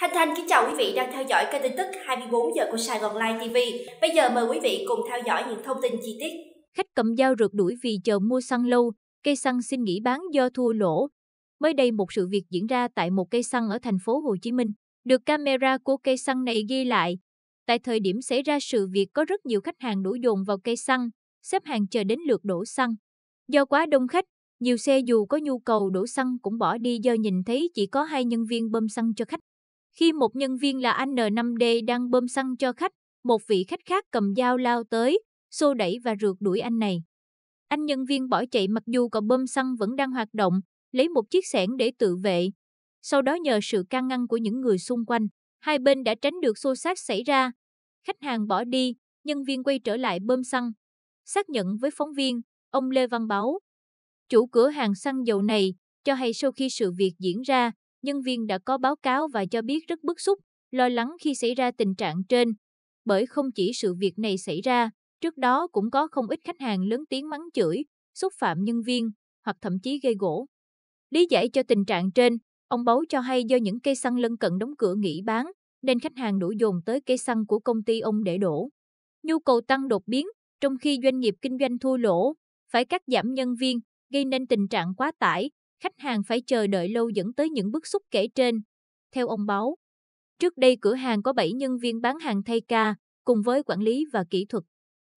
Thanh Thanh kính chào quý vị đang theo dõi kênh tin tức 24 giờ của Sài Gòn Live TV. Bây giờ mời quý vị cùng theo dõi những thông tin chi tiết. Khách cầm dao rượt đuổi vì chờ mua xăng lâu, cây xăng xin nghỉ bán do thua lỗ. Mới đây một sự việc diễn ra tại một cây xăng ở thành phố Hồ Chí Minh, được camera của cây xăng này ghi lại. Tại thời điểm xảy ra sự việc có rất nhiều khách hàng đổ dồn vào cây xăng, xếp hàng chờ đến lượt đổ xăng. Do quá đông khách, nhiều xe dù có nhu cầu đổ xăng cũng bỏ đi do nhìn thấy chỉ có hai nhân viên bơm xăng cho khách khi một nhân viên là anh N5D đang bơm xăng cho khách, một vị khách khác cầm dao lao tới, xô đẩy và rượt đuổi anh này. Anh nhân viên bỏ chạy mặc dù cò bơm xăng vẫn đang hoạt động, lấy một chiếc xẻng để tự vệ. Sau đó nhờ sự can ngăn của những người xung quanh, hai bên đã tránh được xô xát xảy ra. Khách hàng bỏ đi, nhân viên quay trở lại bơm xăng. Xác nhận với phóng viên, ông Lê Văn Báo, chủ cửa hàng xăng dầu này, cho hay sau khi sự việc diễn ra, nhân viên đã có báo cáo và cho biết rất bức xúc, lo lắng khi xảy ra tình trạng trên. Bởi không chỉ sự việc này xảy ra, trước đó cũng có không ít khách hàng lớn tiếng mắng chửi, xúc phạm nhân viên hoặc thậm chí gây gỗ. Lý giải cho tình trạng trên, ông Báu cho hay do những cây xăng lân cận đóng cửa nghỉ bán, nên khách hàng đổ dồn tới cây xăng của công ty ông để đổ. Nhu cầu tăng đột biến, trong khi doanh nghiệp kinh doanh thua lỗ, phải cắt giảm nhân viên, gây nên tình trạng quá tải, khách hàng phải chờ đợi lâu dẫn tới những bức xúc kể trên. Theo ông báo, trước đây cửa hàng có 7 nhân viên bán hàng thay ca, cùng với quản lý và kỹ thuật.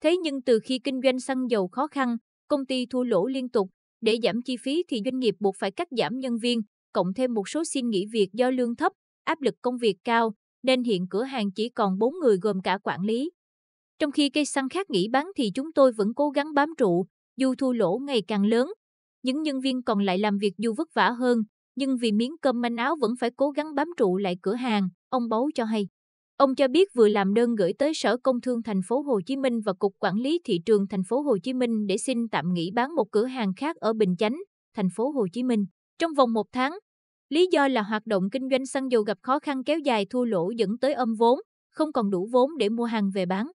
Thế nhưng từ khi kinh doanh xăng dầu khó khăn, công ty thua lỗ liên tục, để giảm chi phí thì doanh nghiệp buộc phải cắt giảm nhân viên, cộng thêm một số xin nghỉ việc do lương thấp, áp lực công việc cao, nên hiện cửa hàng chỉ còn 4 người gồm cả quản lý. Trong khi cây xăng khác nghỉ bán thì chúng tôi vẫn cố gắng bám trụ, dù thua lỗ ngày càng lớn, những nhân viên còn lại làm việc dù vất vả hơn, nhưng vì miếng cơm manh áo vẫn phải cố gắng bám trụ lại cửa hàng, ông Báu cho hay. Ông cho biết vừa làm đơn gửi tới Sở Công Thương thành phố Hồ Chí Minh và Cục Quản lý thị trường thành phố Hồ Chí Minh để xin tạm nghỉ bán một cửa hàng khác ở Bình Chánh, thành phố Hồ Chí Minh trong vòng một tháng. Lý do là hoạt động kinh doanh xăng dầu gặp khó khăn kéo dài thua lỗ dẫn tới âm vốn, không còn đủ vốn để mua hàng về bán.